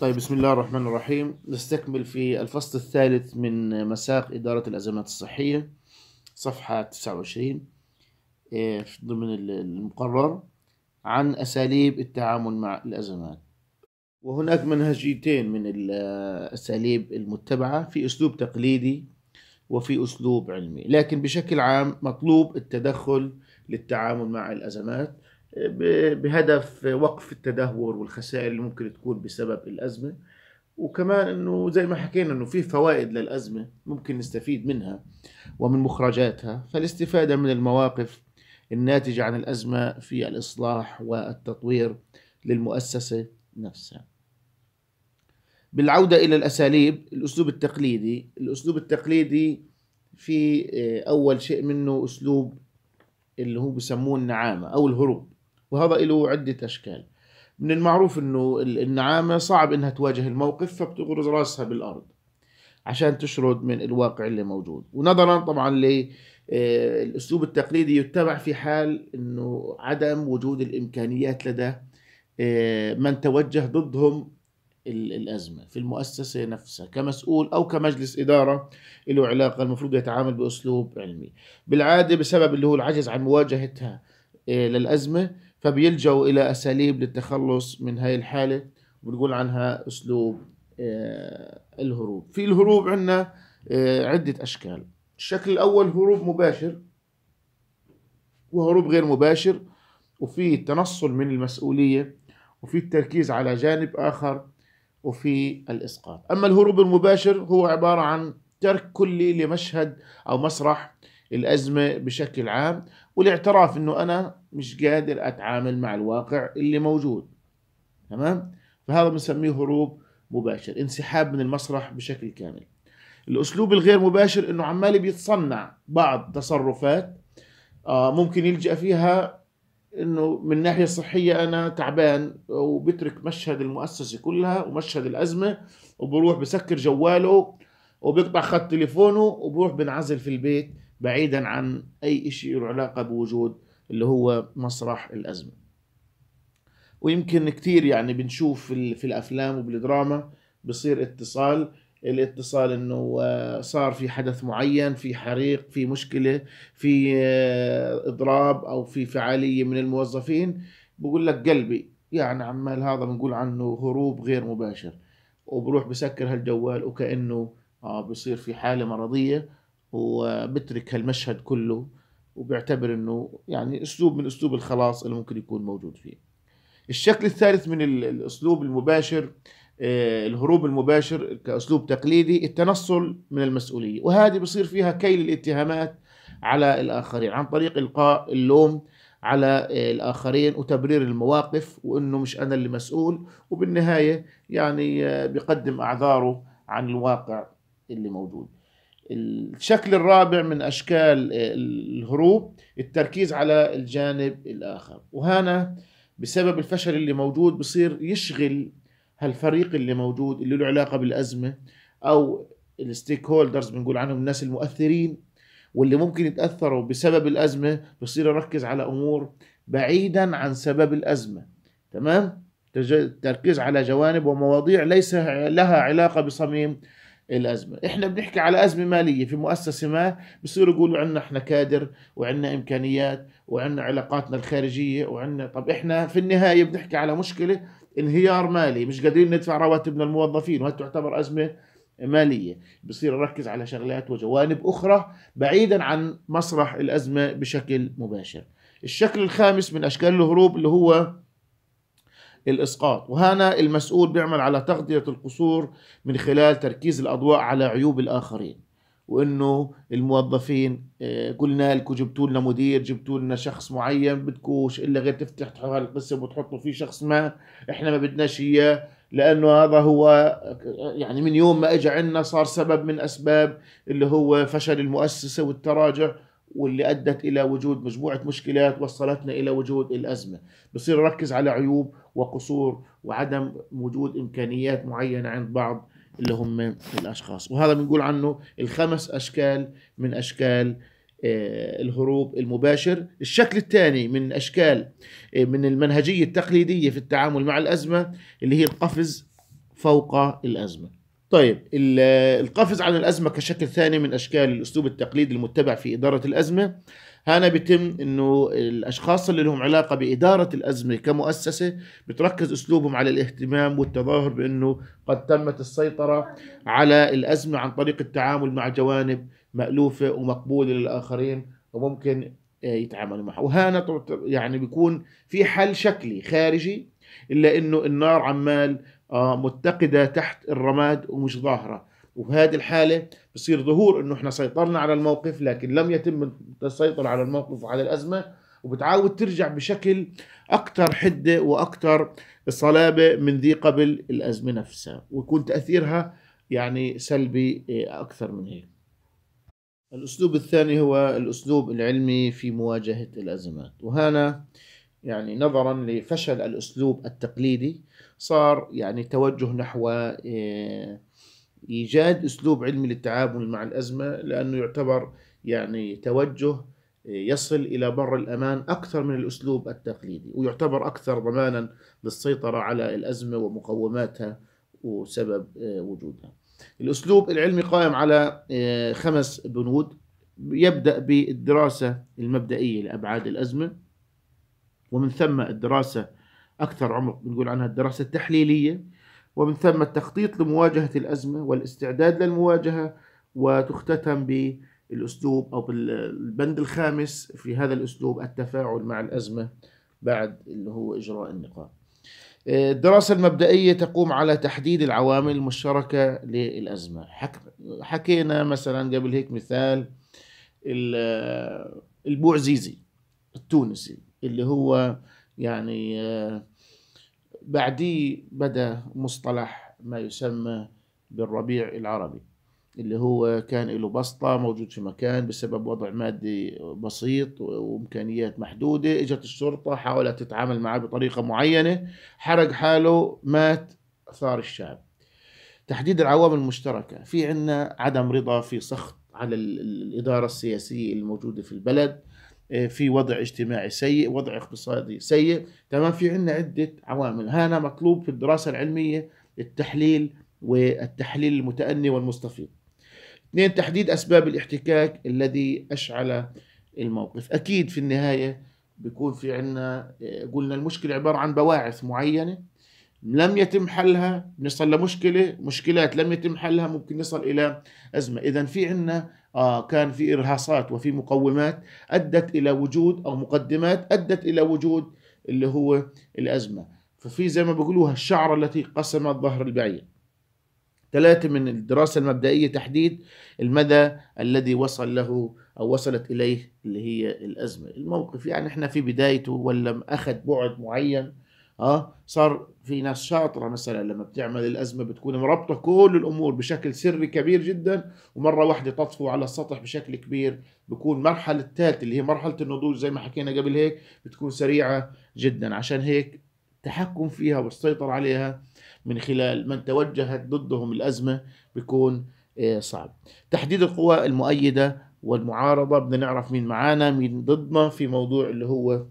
طيب بسم الله الرحمن الرحيم نستكمل في الفصل الثالث من مساق إدارة الأزمات الصحية صفحة 29 آه، ضمن المقرر عن أساليب التعامل مع الأزمات وهناك منهجيتين من الأساليب المتبعة في أسلوب تقليدي وفي أسلوب علمي لكن بشكل عام مطلوب التدخل للتعامل مع الأزمات بهدف وقف التدهور والخسائر اللي ممكن تكون بسبب الأزمة وكمان انه زي ما حكينا انه في فوائد للازمه ممكن نستفيد منها ومن مخرجاتها فالاستفاده من المواقف الناتجه عن الازمه في الاصلاح والتطوير للمؤسسه نفسها. بالعوده الى الاساليب الاسلوب التقليدي، الاسلوب التقليدي في آه، اول شيء منه اسلوب اللي هو بسموه النعامه او الهروب. وهذا له عدة أشكال من المعروف أنه النعامة صعب أنها تواجه الموقف فبتغرز راسها بالأرض عشان تشرد من الواقع اللي موجود ونظرا طبعا للأسلوب آه، التقليدي يتبع في حال أنه عدم وجود الإمكانيات لدى آه، من توجه ضدهم الأزمة في المؤسسة نفسها كمسؤول أو كمجلس إدارة له علاقة المفروض يتعامل بأسلوب علمي بالعادة بسبب اللي هو العجز عن مواجهتها آه، للأزمة فبيلجأوا إلى أساليب للتخلص من هاي الحالة بنقول عنها أسلوب آه، الهروب في الهروب عندنا آه، عدة أشكال الشكل الأول هروب مباشر وهروب غير مباشر وفي التنصل من المسؤولية وفي التركيز على جانب آخر وفي الإسقاط أما الهروب المباشر هو عبارة عن ترك كلي لمشهد أو مسرح الأزمة بشكل عام والاعتراف انه انا مش قادر اتعامل مع الواقع اللي موجود تمام فهذا بنسميه هروب مباشر انسحاب من المسرح بشكل كامل الاسلوب الغير مباشر انه عمال بيتصنع بعض تصرفات آه ممكن يلجا فيها انه من ناحيه صحيه انا تعبان وبترك مشهد المؤسسه كلها ومشهد الازمه وبروح بسكر جواله وبقطع خط تليفونه وبروح بنعزل في البيت بعيدا عن أي شيء له علاقة بوجود اللي هو مسرح الأزمة ويمكن كثير يعني بنشوف في الأفلام وبالدراما بصير اتصال الاتصال انه آه، صار في حدث معين في حريق في مشكله في آه، اضراب او في فعاليه من الموظفين بقول لك قلبي يعني عمال هذا بنقول عنه هروب غير مباشر وبروح بسكر هالجوال وكانه اه بصير في حاله مرضيه وبترك هالمشهد كله وبيعتبر انه يعني اسلوب من اسلوب الخلاص اللي ممكن يكون موجود فيه. الشكل الثالث من الاسلوب المباشر آه، الهروب المباشر كاسلوب تقليدي التنصل من المسؤوليه وهذه بصير فيها كيل الاتهامات على الاخرين عن طريق القاء اللوم على آه، الاخرين وتبرير المواقف وانه مش انا اللي مسؤول وبالنهايه يعني آه، بقدم اعذاره عن الواقع اللي موجود الشكل الرابع من أشكال آه، الهروب التركيز على الجانب الآخر وهنا بسبب الفشل اللي موجود بصير يشغل هالفريق اللي موجود اللي له علاقة بالأزمة أو الستيك هولدرز بنقول عنهم الناس المؤثرين واللي ممكن يتأثروا بسبب الأزمة بصير يركز على أمور بعيدا عن سبب الأزمة تمام؟ التركيز على جوانب ومواضيع ليس لها علاقة بصميم الازمه، احنا بنحكي على ازمه ماليه في مؤسسه ما بصيروا يقولوا عندنا احنا كادر وعندنا امكانيات وعندنا علاقاتنا الخارجيه وعندنا طب احنا في النهايه بنحكي على مشكله انهيار مالي مش قادرين ندفع رواتبنا الموظفين وهذه تعتبر ازمه ماليه بصير نركز على شغلات وجوانب اخرى بعيدا عن مسرح الازمه بشكل مباشر الشكل الخامس من اشكال الهروب اللي هو الإسقاط وهنا المسؤول بيعمل على تغطية القصور من خلال تركيز الأضواء على عيوب الآخرين وانه الموظفين آه، قلنا لكم جبتوا لنا مدير جبتوا لنا شخص معين بدكوش الا غير تفتحوا هالقسم وتحطوا فيه شخص ما احنا ما بدناش اياه لانه هذا هو آه، يعني من يوم ما اجى عندنا صار سبب من اسباب اللي هو فشل المؤسسه والتراجع واللي ادت الى وجود مجموعه مشكلات وصلتنا الى وجود الازمه بصير نركز على عيوب وقصور وعدم وجود امكانيات معينه عند بعض اللي هم الاشخاص وهذا بنقول عنه الخمس اشكال من اشكال آه، الهروب المباشر الشكل الثاني من اشكال آه، من المنهجيه التقليديه في التعامل مع الازمه اللي هي القفز فوق الازمه طيب القفز على الأزمة كشكل ثاني من أشكال الأسلوب التقليدي المتبع في إدارة الأزمة هنا بيتم انه الاشخاص اللي لهم علاقه باداره الازمه كمؤسسه بتركز اسلوبهم على الاهتمام والتظاهر بانه قد تمت السيطره على الازمه عن طريق التعامل مع جوانب مالوفه ومقبوله للاخرين وممكن آه، يتعاملوا معها وهنا يعني بيكون في حل شكلي خارجي الا انه النار عمال آه، متقده تحت الرماد ومش ظاهره وهذه الحاله بصير ظهور انه احنا سيطرنا على الموقف لكن لم يتم السيطره على الموقف وعلى الازمه وبتعاود ترجع بشكل اكثر حده واكثر صلابه من ذي قبل الازمه نفسها ويكون تاثيرها يعني سلبي آه، اكثر من هيك. الاسلوب الثاني هو الاسلوب العلمي في مواجهه الازمات وهنا يعني نظرا لفشل الأسلوب التقليدي صار يعني توجه نحو آه، إيجاد أسلوب علمي للتعامل مع الأزمة لأنه يعتبر يعني توجه آه، يصل إلى بر الأمان أكثر من الأسلوب التقليدي ويعتبر أكثر ضمانا للسيطرة على الأزمة ومقوماتها وسبب آه، وجودها الأسلوب العلمي قائم على خمس بنود يبدأ بالدراسة المبدئية لأبعاد الأزمة ومن ثم الدراسة أكثر عمق بنقول عنها الدراسة التحليلية ومن ثم التخطيط لمواجهة الأزمة والاستعداد للمواجهة وتختتم بالأسلوب أو بالبند الخامس في هذا الأسلوب التفاعل مع الأزمة بعد اللي هو إجراء النقاط الدراسة المبدئية تقوم على تحديد العوامل المشتركة للأزمة حكينا مثلا قبل هيك مثال البوعزيزي التونسي اللي هو يعني آه، بعديه بدا مصطلح ما يسمى بالربيع العربي اللي هو كان له بسطة موجود في مكان بسبب وضع مادي بسيط وإمكانيات محدودة إجت الشرطة حاولت تتعامل معه بطريقة معينة حرق حاله مات ثار الشعب تحديد العوامل المشتركة في عنا عدم رضا في سخط على الإدارة السياسية الموجودة في البلد إيه، في وضع اجتماعي سيء وضع اقتصادي سيء تمام في عندنا عدة عوامل هنا مطلوب في الدراسة العلمية التحليل والتحليل المتأني والمستفيض اثنين تحديد أسباب الاحتكاك الذي أشعل الموقف أكيد في النهاية بيكون في عنا إيه، قلنا المشكلة عبارة عن بواعث معينة لم يتم حلها نصل لمشكله مشكلات لم يتم حلها ممكن نصل الى ازمه اذا في عندنا آه كان في ارهاصات وفي مقومات ادت الى وجود او مقدمات ادت الى وجود اللي هو الازمه ففي زي ما بيقولوها الشعره التي قسمت ظهر البعير ثلاثة من الدراسة المبدئية تحديد المدى الذي وصل له أو وصلت إليه اللي هي الأزمة الموقف يعني إحنا في بدايته ولا أخذ بعد معين اه صار في ناس شاطره مثلا لما بتعمل الازمه بتكون مربطه كل الامور بشكل سري كبير جدا ومره واحده تطفو على السطح بشكل كبير بكون مرحله الثالثه اللي هي مرحله النضوج زي ما حكينا قبل هيك بتكون سريعه جدا عشان هيك التحكم فيها والسيطره عليها من خلال من توجهت ضدهم الازمه بيكون آه، صعب تحديد القوى المؤيده والمعارضه بدنا نعرف مين معانا مين ضدنا في موضوع اللي هو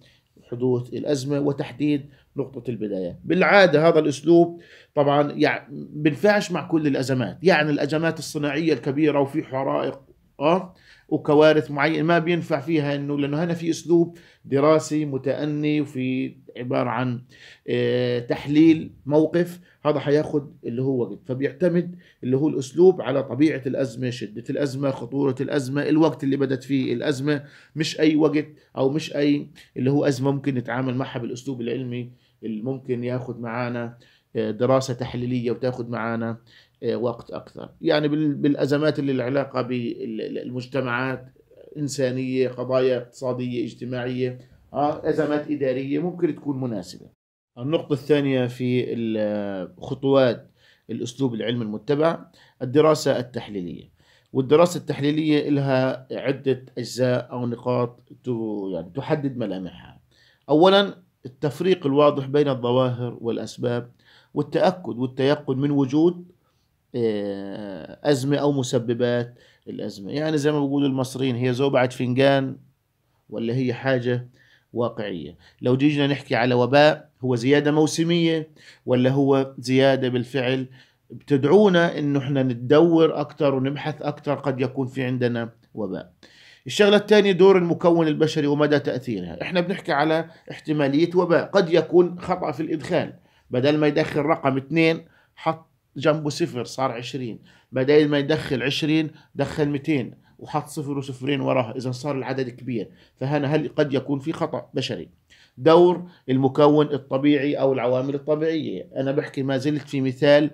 حدوث الازمه وتحديد نقطة البداية بالعادة هذا الأسلوب طبعا يعني بنفعش مع كل الأزمات يعني الأزمات الصناعية الكبيرة وفي حرائق اه وكوارث معينه ما بينفع فيها انه لانه هنا في اسلوب دراسي متاني وفي عباره عن آه، تحليل موقف هذا حياخد اللي هو وقت فبيعتمد اللي هو الاسلوب على طبيعه الازمه شده الازمه خطوره الازمه الوقت اللي بدت فيه الازمه مش اي وقت او مش اي اللي هو ازمه ممكن نتعامل معها بالاسلوب العلمي اللي ممكن ياخذ معانا آه، دراسه تحليليه وتاخذ معانا آه، وقت اكثر يعني بالازمات اللي العلاقه بالمجتمعات انسانيه قضايا اقتصاديه اجتماعيه آه، ازمات اداريه ممكن تكون مناسبه النقطه الثانيه في خطوات الاسلوب العلمي المتبع الدراسه التحليليه والدراسه التحليليه لها عده اجزاء او نقاط يعني تحدد ملامحها اولا التفريق الواضح بين الظواهر والأسباب والتأكد والتيقن من وجود آه، أزمة أو مسببات الأزمة يعني زي ما بيقولوا المصريين هي زوبعة فنجان ولا هي حاجة واقعية لو جينا نحكي على وباء هو زيادة موسمية ولا هو زيادة بالفعل بتدعونا انه احنا ندور أكثر ونبحث أكثر قد يكون في عندنا وباء الشغله الثانيه دور المكون البشري ومدى تاثيرها احنا بنحكي على احتماليه وباء قد يكون خطا في الادخال بدل ما يدخل رقم اثنين حط جنبه صفر صار 20 بدل ما يدخل 20 دخل 200 وحط صفر وصفرين وراه اذا صار العدد كبير فهنا هل قد يكون في خطا بشري دور المكون الطبيعي او العوامل الطبيعيه انا بحكي ما زلت في مثال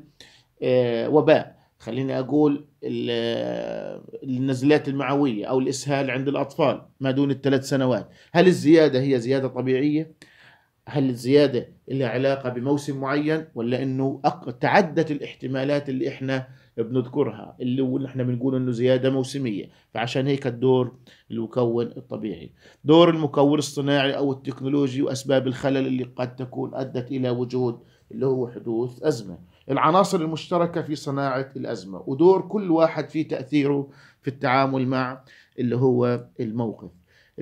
آه، وباء خليني اقول النزلات المعويه او الاسهال عند الاطفال ما دون الثلاث سنوات هل الزياده هي زياده طبيعيه هل الزياده لها علاقه بموسم معين ولا انه تعدت الاحتمالات اللي احنا بنذكرها اللي احنا بنقول انه زياده موسميه فعشان هيك الدور المكون الطبيعي دور المكون الصناعي او التكنولوجي واسباب الخلل اللي قد تكون ادت الى وجود اللي هو حدوث ازمه العناصر المشتركة في صناعة الأزمة ودور كل واحد في تأثيره في التعامل مع اللي هو الموقف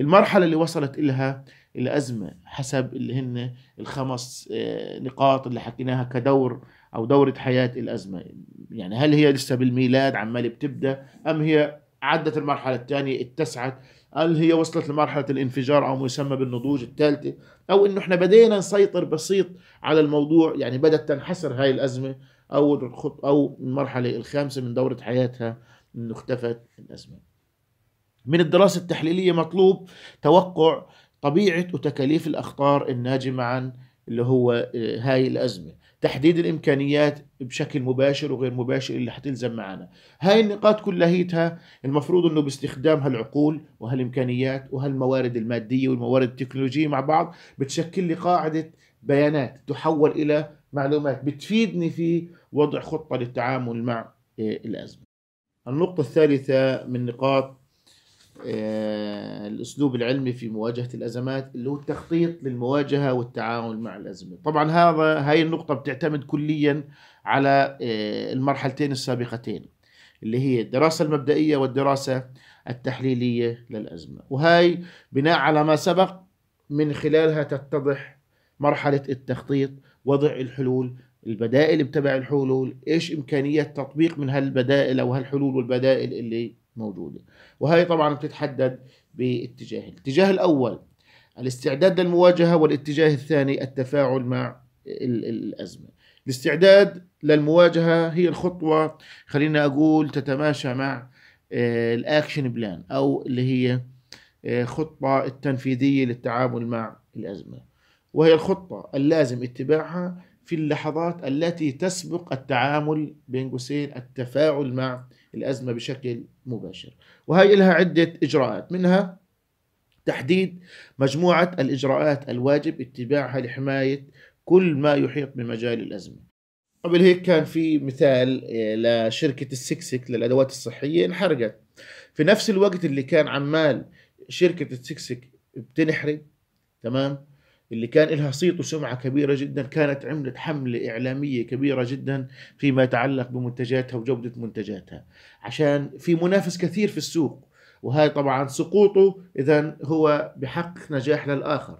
المرحلة اللي وصلت إلها الأزمة حسب اللي هن الخمس آه، نقاط اللي حكيناها كدور أو دورة حياة الأزمة يعني هل هي لسه بالميلاد عمال بتبدأ أم هي عدت المرحلة الثانية اتسعت هل هي وصلت لمرحله الانفجار او ما يسمى بالنضوج الثالثه او انه احنا بدينا نسيطر بسيط على الموضوع يعني بدات تنحسر هاي الازمه او الخط او المرحله الخامسه من دوره حياتها انه اختفت الازمه من الدراسه التحليليه مطلوب توقع طبيعه وتكاليف الاخطار الناجمه عن اللي هو آه، هاي الازمه تحديد الامكانيات بشكل مباشر وغير مباشر اللي حتلزم معنا هاي النقاط كلهيتها المفروض انه باستخدام هالعقول وهالامكانيات وهالموارد الماديه والموارد التكنولوجيه مع بعض بتشكل لي قاعده بيانات تحول الى معلومات بتفيدني في وضع خطه للتعامل مع آه، الازمه النقطه الثالثه من نقاط آه، الاسلوب العلمي في مواجهه الازمات اللي هو التخطيط للمواجهه والتعامل مع الازمه. طبعا هذا هاي النقطه بتعتمد كليا على آه، المرحلتين السابقتين اللي هي الدراسه المبدئيه والدراسه التحليليه للازمه، وهي بناء على ما سبق من خلالها تتضح مرحله التخطيط، وضع الحلول، البدائل بتبع الحلول، ايش امكانيه تطبيق من هالبدائل او هالحلول والبدائل اللي موجودة وهي طبعا بتتحدد باتجاهين الاتجاه الأول الاستعداد للمواجهة والاتجاه الثاني التفاعل مع الأزمة الاستعداد للمواجهة هي الخطوة خلينا أقول تتماشى مع آه، الأكشن بلان أو اللي هي آه، خطة التنفيذية للتعامل مع الأزمة وهي الخطة اللازم اتباعها في اللحظات التي تسبق التعامل بين قوسين التفاعل مع الأزمة بشكل مباشر وهي لها عدة إجراءات منها تحديد مجموعة الإجراءات الواجب اتباعها لحماية كل ما يحيط بمجال الأزمة قبل هيك كان في مثال آه، لشركة السكسك للأدوات الصحية انحرقت في نفس الوقت اللي كان عمال شركة السكسك بتنحرق تمام اللي كان لها صيت وسمعة كبيرة جدا كانت عملت حملة إعلامية كبيرة جدا فيما يتعلق بمنتجاتها وجودة منتجاتها عشان في منافس كثير في السوق وهذا طبعا سقوطه إذا هو بحق نجاح للآخر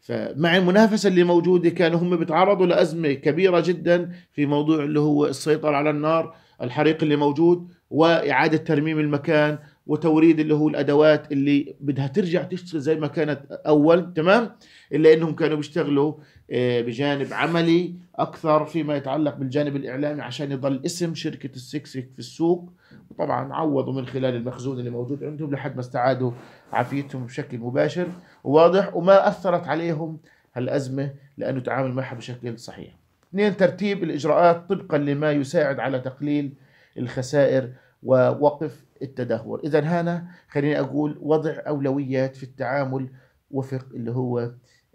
فمع المنافسة اللي موجودة كانوا هم بيتعرضوا لأزمة كبيرة جدا في موضوع اللي هو السيطرة على النار الحريق اللي موجود وإعادة ترميم المكان وتوريد اللي هو الادوات اللي بدها ترجع تشتغل زي ما كانت اول تمام الا انهم كانوا بيشتغلوا آه، بجانب عملي اكثر فيما يتعلق بالجانب الاعلامي عشان يضل اسم شركه السكسك في السوق وطبعا عوضوا من خلال المخزون اللي موجود عندهم لحد ما استعادوا عافيتهم بشكل مباشر وواضح وما اثرت عليهم هالازمه لانه تعامل معها بشكل صحيح. اثنين ترتيب الاجراءات طبقا لما يساعد على تقليل الخسائر ووقف التدهور اذا هنا خليني اقول وضع اولويات في التعامل وفق اللي هو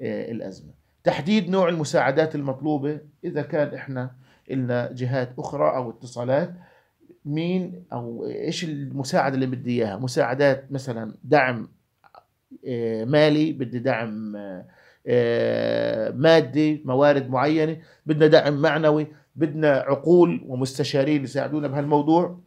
آه، الازمه تحديد نوع المساعدات المطلوبه اذا كان احنا لنا جهات اخرى او اتصالات مين او ايش المساعده اللي بدي اياها مساعدات مثلا دعم آه، مالي بدي دعم آه، مادي موارد معينه بدنا دعم معنوي بدنا عقول ومستشارين يساعدونا بهالموضوع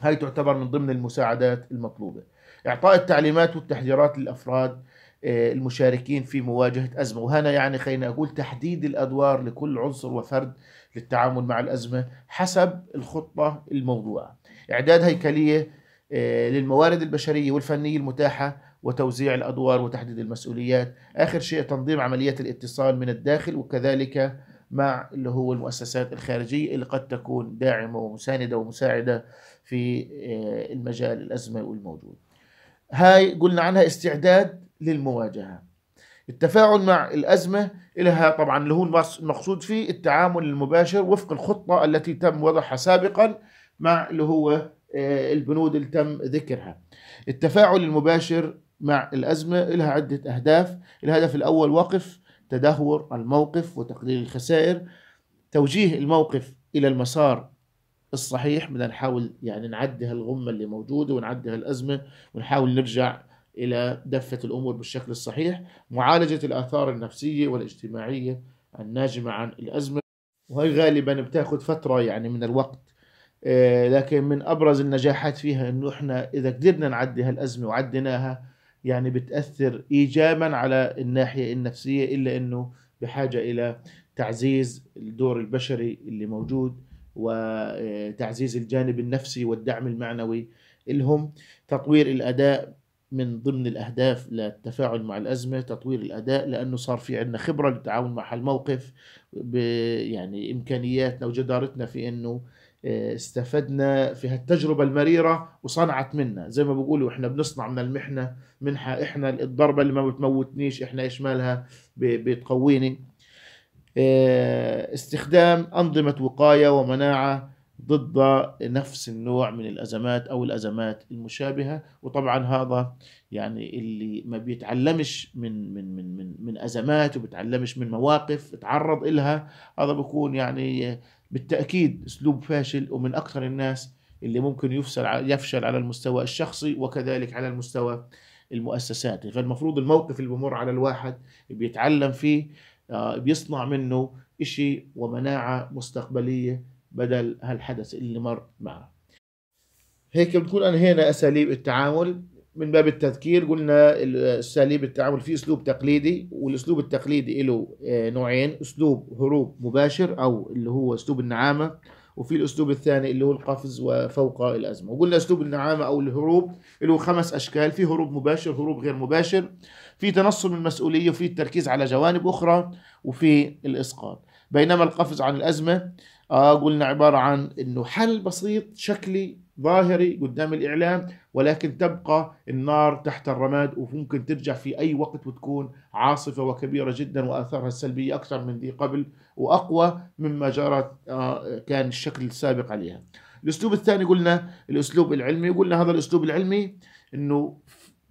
هاي تعتبر من ضمن المساعدات المطلوبة إعطاء التعليمات والتحذيرات للأفراد آه، المشاركين في مواجهة أزمة وهنا يعني خلينا أقول تحديد الأدوار لكل عنصر وفرد للتعامل مع الأزمة حسب الخطة الموضوعة إعداد هيكلية آه، للموارد البشرية والفنية المتاحة وتوزيع الأدوار وتحديد المسؤوليات آخر شيء تنظيم عملية الاتصال من الداخل وكذلك مع اللي هو المؤسسات الخارجية اللي قد تكون داعمة ومساندة ومساعدة في آه، المجال الأزمة والموجود هاي قلنا عنها استعداد للمواجهة التفاعل مع الأزمة لها طبعا اللي هو المقصود فيه التعامل المباشر وفق الخطة التي تم وضعها سابقا مع اللي هو آه، البنود اللي تم ذكرها التفاعل المباشر مع الأزمة لها عدة أهداف الهدف الأول وقف تدهور الموقف وتقليل الخسائر توجيه الموقف الى المسار الصحيح بدنا نحاول يعني نعدي هالغمه اللي موجوده ونعدي هالازمه ونحاول نرجع الى دفه الامور بالشكل الصحيح معالجه الاثار النفسيه والاجتماعيه الناجمه عن الازمه وهي غالبا بتاخذ فتره يعني من الوقت آه، لكن من ابرز النجاحات فيها انه احنا اذا قدرنا نعدي هالازمه وعديناها يعني بتأثر إيجابا على الناحية النفسية إلا أنه بحاجة إلى تعزيز الدور البشري اللي موجود وتعزيز الجانب النفسي والدعم المعنوي لهم تطوير الأداء من ضمن الأهداف للتفاعل مع الأزمة تطوير الأداء لأنه صار في عندنا خبرة للتعاون مع هالموقف يعني إمكانياتنا وجدارتنا في أنه استفدنا في هالتجربة المريرة وصنعت منا زي ما بقولوا احنا بنصنع من المحنة منحة احنا الضربة اللي ما بتموتنيش احنا ايش مالها بتقويني آه، استخدام أنظمة وقاية ومناعة ضد نفس النوع من الأزمات أو الأزمات المشابهة وطبعا هذا يعني اللي ما بيتعلمش من من من من, من أزمات وبيتعلمش من مواقف تعرض إلها هذا بيكون يعني بالتاكيد اسلوب فاشل ومن اكثر الناس اللي ممكن يفشل يفشل على المستوى الشخصي وكذلك على المستوى المؤسساتي فالمفروض الموقف اللي بمر على الواحد بيتعلم فيه آه، بيصنع منه شيء ومناعة مستقبلية بدل هالحدث اللي مر معه هيك بتكون أنهينا أساليب التعامل من باب التذكير قلنا اساليب التعامل في اسلوب تقليدي والاسلوب التقليدي له آه، نوعين اسلوب هروب مباشر او اللي هو اسلوب النعامه وفي الاسلوب الثاني اللي هو القفز وفوق الازمه وقلنا اسلوب النعامه او الهروب له خمس اشكال في هروب مباشر هروب غير مباشر في تنصل من المسؤوليه وفي التركيز على جوانب اخرى وفي الاسقاط بينما القفز عن الازمه آه قلنا عباره عن انه حل بسيط شكلي ظاهري قدام الإعلام ولكن تبقى النار تحت الرماد وممكن ترجع في أي وقت وتكون عاصفة وكبيرة جدا وآثارها السلبية أكثر من ذي قبل وأقوى مما جرت آه، كان الشكل السابق عليها الأسلوب الثاني قلنا الأسلوب العلمي قلنا هذا الأسلوب العلمي أنه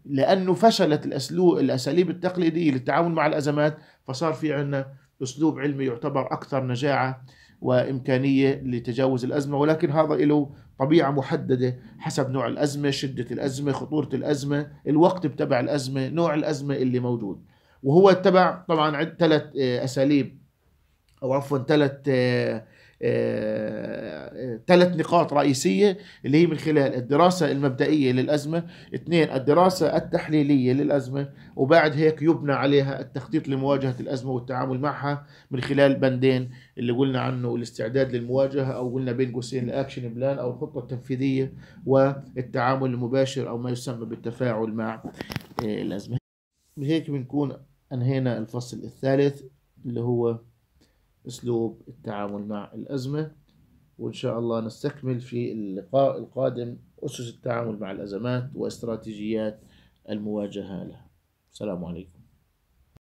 لأنه فشلت الأسلوب الأساليب التقليدية للتعامل مع الأزمات فصار في عندنا أسلوب علمي يعتبر أكثر نجاعة وامكانيه لتجاوز الازمه ولكن هذا له طبيعه محدده حسب نوع الازمه، شده الازمه، خطوره الازمه، الوقت بتبع الازمه، نوع الازمه اللي موجود. وهو اتبع طبعا ثلاث آه، اساليب او عفوا ثلاث آه، ثلاث نقاط رئيسية اللي هي من خلال الدراسة المبدئية للأزمة اثنين الدراسة التحليلية للأزمة وبعد هيك يبنى عليها التخطيط لمواجهة الأزمة والتعامل معها من خلال بندين اللي قلنا عنه الاستعداد للمواجهة أو قلنا بين قوسين الأكشن بلان أو الخطة التنفيذية والتعامل المباشر أو ما يسمى بالتفاعل مع آه، الأزمة بهيك بنكون أنهينا الفصل الثالث اللي هو أسلوب التعامل مع الأزمة وإن شاء الله نستكمل في اللقاء القادم أسس التعامل مع الأزمات واستراتيجيات المواجهة لها السلام عليكم